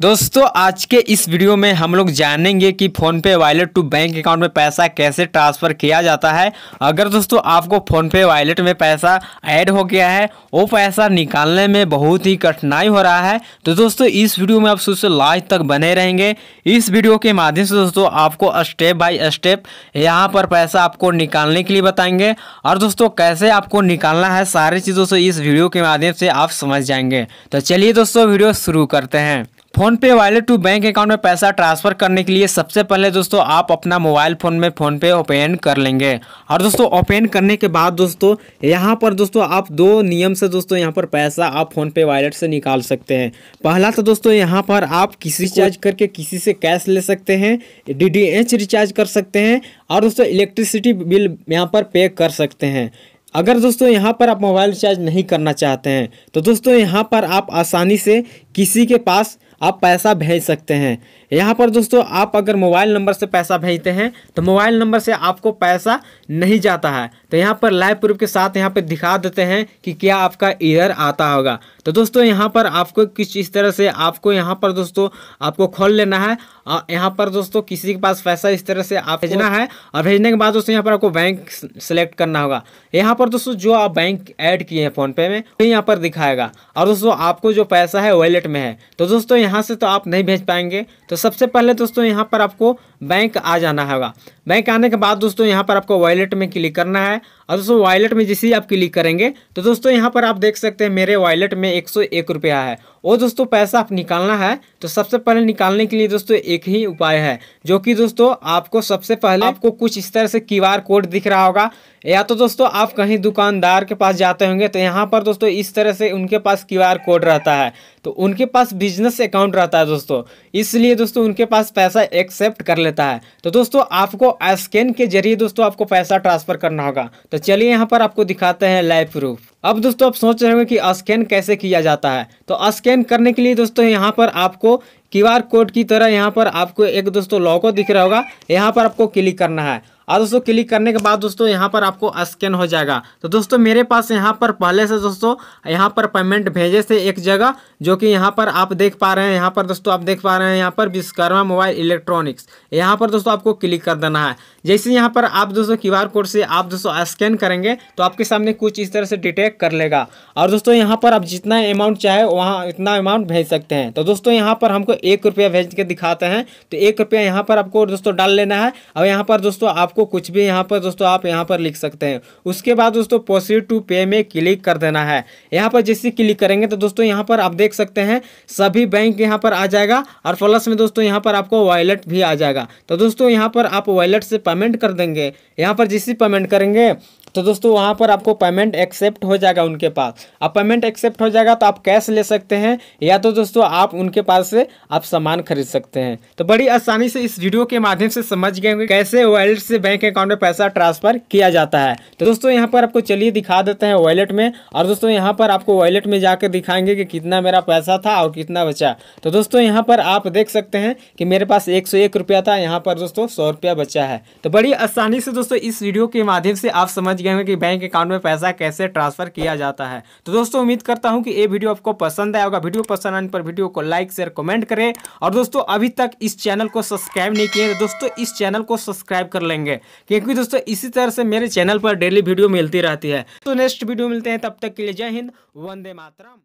दोस्तों आज के इस वीडियो में हम लोग जानेंगे कि PhonePe wallet to bank account में पैसा कैसे ट्रांसफ़र किया जाता है अगर दोस्तों आपको फ़ोनपे वॉलेट में पैसा ऐड हो गया है वो पैसा निकालने में बहुत ही कठिनाई हो रहा है तो दोस्तों इस वीडियो में आप शुरू से लास्ट तक बने रहेंगे इस वीडियो के माध्यम से दोस्तों आपको स्टेप बाई स्टेप यहाँ पर पैसा आपको निकालने के लिए बताएंगे और दोस्तों कैसे आपको निकालना है सारी चीज़ों से इस वीडियो के माध्यम से आप समझ जाएंगे तो चलिए दोस्तों वीडियो शुरू करते हैं फोन पे वॉलेट टू बैंक अकाउंट में पैसा ट्रांसफर करने के लिए सबसे पहले दोस्तों आप अपना मोबाइल फ़ोन में फ़ोन पे ओपन कर लेंगे और दोस्तों ओपन करने के बाद दोस्तों यहाँ पर दोस्तों आप दो नियम से दोस्तों यहाँ पर पैसा आप फ़ोन पे वॉलेट से निकाल सकते हैं पहला तो दोस्तों यहाँ पर आप किसी रिचार्ज करके किसी से कैश ले सकते हैं डी रिचार्ज कर सकते हैं और दोस्तों इलेक्ट्रिसिटी बिल यहाँ पर पे कर सकते हैं अगर दोस्तों यहाँ पर आप मोबाइल रिचार्ज नहीं करना चाहते हैं तो दोस्तों यहाँ पर आप आसानी से किसी के पास आप पैसा भेज सकते हैं यहाँ पर दोस्तों आप अगर मोबाइल नंबर से पैसा भेजते हैं तो मोबाइल नंबर से आपको पैसा नहीं जाता है तो यहाँ पर लाइव प्रूफ के साथ यहाँ पर दिखा देते हैं कि क्या आपका ईयर आता होगा तो दोस्तों यहाँ पर आपको किस इस तरह से आपको यहाँ पर दोस्तों आपको खोल लेना है और यहाँ पर दोस्तों किसी के पास पैसा इस तरह से आप भेजना है और भेजने के बाद दोस्तों यहाँ पर आपको बैंक सेलेक्ट करना होगा यहाँ पर दोस्तों जो आप बैंक ऐड किए हैं फ़ोनपे में वही तो यहाँ पर दिखाएगा और दोस्तों आपको जो पैसा है वॉलेट में है तो दोस्तों यहाँ से तो आप नहीं भेज पाएंगे तो सबसे पहले दोस्तों यहाँ पर आपको बैंक आ जाना होगा बैंक आने के बाद दोस्तों यहाँ पर आपको वॉलेट में क्लिक करना है और दोस्तों वॉलेट में जिसे आप क्लिक करेंगे तो दोस्तों यहाँ पर आप देख सकते हैं मेरे वॉलेट में एक सौ एक रुपया है वो दोस्तों पैसा आप निकालना है तो सबसे पहले निकालने के लिए दोस्तों एक ही उपाय है जो कि दोस्तों आपको सबसे पहले आपको कुछ इस तरह से क्यू कोड दिख रहा होगा या तो दोस्तों आप कहीं दुकानदार के पास जाते होंगे तो यहाँ पर दोस्तों इस तरह से उनके पास क्यू कोड रहता है तो उनके पास बिजनेस अकाउंट रहता है दोस्तों इसलिए दोस्तों उनके पास पैसा एक्सेप्ट कर लेता है तो दोस्तों आपको स्कैन के जरिए दोस्तों आपको पैसा ट्रांसफर करना होगा तो चलिए यहाँ पर आपको दिखाते हैं लाइव प्रूफ अब दोस्तों आप सोच रहे होंगे कि स्कैन कैसे किया जाता है तो स्कैन करने के लिए दोस्तों यहाँ पर आपको क्यू कोड की तरह यहाँ पर आपको एक दोस्तों लॉको दिख रहा होगा यहाँ पर आपको क्लिक करना है और दोस्तों क्लिक करने के बाद दोस्तों यहाँ पर आपको स्कैन हो जाएगा तो दोस्तों मेरे पास यहाँ पर पहले से दोस्तों यहाँ पर पेमेंट भेजे से एक जगह जो कि यहाँ पर आप देख पा रहे हैं यहाँ पर दोस्तों आप देख पा रहे हैं यहाँ पर विश्वकर्मा मोबाइल इलेक्ट्रॉनिक्स यहाँ पर दोस्तों आपको क्लिक कर देना है जैसे यहाँ पर आप दोस्तों क्यू कोड से आप दोस्तों स्कैन करेंगे तो आपके सामने कुछ इस तरह से डिटेक्ट कर लेगा और दोस्तों यहाँ पर आप जितना अमाउंट चाहे वहाँ इतना अमाउंट भेज सकते हैं तो दोस्तों यहाँ पर हमको एक रुपया भेज के दिखाते हैं तो एक रुपया यहाँ पर आपको दोस्तों डाल लेना है और यहाँ पर दोस्तों आपको आपको कुछ भी यहाँ पर दोस्तों आप यहाँ पर लिख सकते हैं उसके बाद दोस्तों प्रोसीड टू पे में क्लिक कर देना है यहाँ पर जैसे क्लिक करेंगे तो दोस्तों यहाँ पर आप देख सकते हैं सभी बैंक यहाँ पर आ जाएगा और प्लस में दोस्तों यहाँ पर आपको वॉलेट भी आ जाएगा तो दोस्तों यहाँ पर आप वॉलेट से पेमेंट कर देंगे यहाँ पर जिससे पेमेंट करेंगे तो दोस्तों वहाँ पर आपको पेमेंट एक्सेप्ट हो जाएगा उनके पास अब पेमेंट एक्सेप्ट हो जाएगा तो आप कैश ले सकते हैं या तो दोस्तों आप उनके पास से आप सामान खरीद सकते हैं तो बड़ी आसानी से इस वीडियो के माध्यम से समझ गए कैसे वॉलेट से बैंक अकाउंट में पैसा ट्रांसफर किया जाता है तो दोस्तों यहाँ पर आपको चलिए दिखा देते हैं वॉलेट में और दोस्तों यहाँ पर आपको वॉलेट में जाकर दिखाएंगे कि कितना मेरा पैसा था और कितना बचा तो दोस्तों यहाँ पर आप देख सकते हैं कि मेरे पास एक सौ था यहाँ पर दोस्तों सौ बचा है तो बड़ी आसानी से दोस्तों इस वीडियो के माध्यम से आप समझ समझ गए होंगे कि बैंक अकाउंट में पैसा कैसे ट्रांसफर किया जाता है तो दोस्तों उम्मीद करता हूं कि ये वीडियो आपको पसंद आया होगा वीडियो पसंद आने पर वीडियो को लाइक शेयर कमेंट करें और दोस्तों अभी तक इस चैनल को सब्सक्राइब नहीं किए तो दोस्तों इस चैनल को सब्सक्राइब कर लेंगे क्योंकि दोस्तों इसी तरह से मेरे चैनल पर डेली वीडियो मिलती रहती है तो नेक्स्ट वीडियो मिलते हैं तब तक के लिए जय हिंद वंदे मातरम